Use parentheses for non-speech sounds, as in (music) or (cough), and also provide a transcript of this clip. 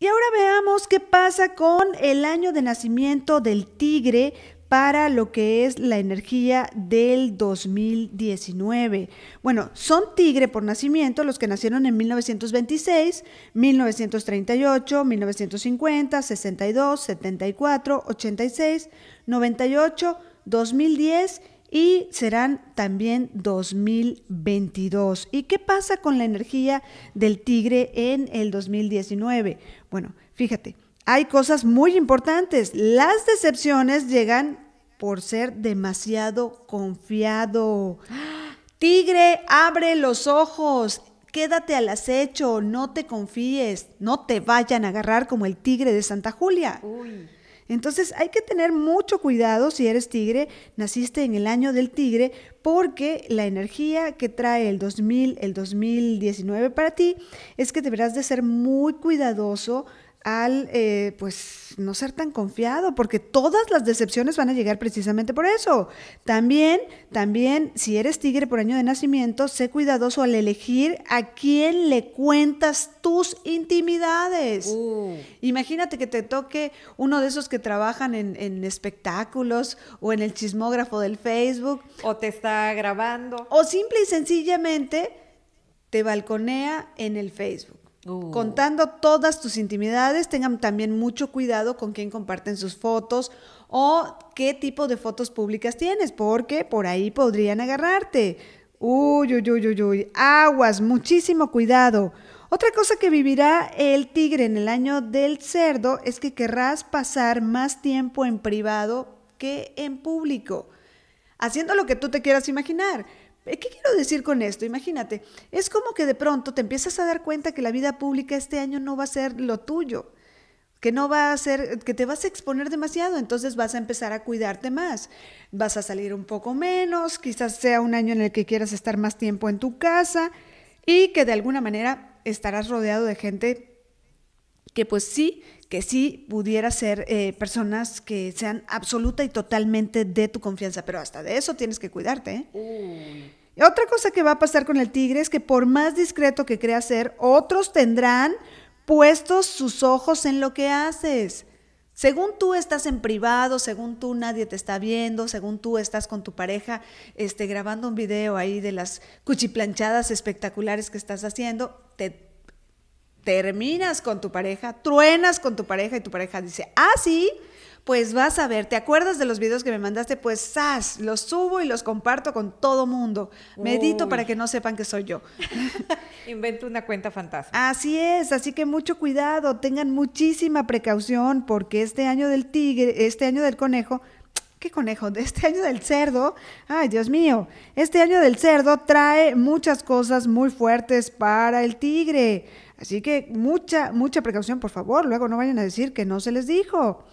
Y ahora veamos qué pasa con el año de nacimiento del tigre para lo que es la energía del 2019. Bueno, son tigre por nacimiento los que nacieron en 1926, 1938, 1950, 62, 74, 86, 98, 2010 y serán también 2022. ¿Y qué pasa con la energía del tigre en el 2019? Bueno, fíjate, hay cosas muy importantes. Las decepciones llegan por ser demasiado confiado. Tigre, abre los ojos. Quédate al acecho, no te confíes, no te vayan a agarrar como el tigre de Santa Julia. Uy. Entonces hay que tener mucho cuidado si eres tigre, naciste en el año del tigre, porque la energía que trae el 2000, el 2019 para ti es que deberás de ser muy cuidadoso al eh, pues no ser tan confiado, porque todas las decepciones van a llegar precisamente por eso. También, también, si eres tigre por año de nacimiento, sé cuidadoso al elegir a quién le cuentas tus intimidades. Uh. Imagínate que te toque uno de esos que trabajan en, espectáculos o en el chismógrafo del Facebook. O te está grabando. O simple y sencillamente te balconea en el Facebook. Uh. Contando todas tus intimidades, tengan también mucho cuidado con quién comparten sus fotos o qué tipo de fotos públicas tienes, porque por ahí podrían agarrarte. Uy, uy, uy, uy, uy. Aguas, muchísimo cuidado. Otra cosa que vivirá el tigre en el año del cerdo es que querrás pasar más tiempo en privado que en público, haciendo lo que tú te quieras imaginar. Eh, ¿Qué quiero decir con esto? Imagínate, es como que de pronto te empiezas a dar cuenta que la vida pública este año no va a ser lo tuyo que no va a ser, que te vas a exponer demasiado, entonces vas a empezar a cuidarte más, vas a salir un poco menos, quizás sea un año en el que quieras estar más tiempo en tu casa y que de alguna manera estarás rodeado de gente que pues sí, que sí pudiera ser eh, personas que sean absoluta y totalmente de tu confianza, pero hasta de eso tienes que cuidarte. ¿eh? Otra cosa que va a pasar con el tigre es que por más discreto que creas ser, otros tendrán puestos sus ojos en lo que haces. Según tú estás en privado, según tú nadie te está viendo, según tú estás con tu pareja este, grabando un video ahí de las cuchiplanchadas espectaculares que estás haciendo, te terminas con tu pareja, truenas con tu pareja y tu pareja dice, ah, sí, pues vas a ver, ¿te acuerdas de los videos que me mandaste? Pues sas, los subo y los comparto con todo mundo. Medito para que no sepan que soy yo. (laughs) Invento una cuenta fantasma. Así es, así que mucho cuidado, tengan muchísima precaución porque este año del tigre, este año del conejo ¿Qué conejo? Este año del cerdo, ay Dios mío, este año del cerdo trae muchas cosas muy fuertes para el tigre. Así que mucha, mucha precaución, por favor. Luego no vayan a decir que no se les dijo.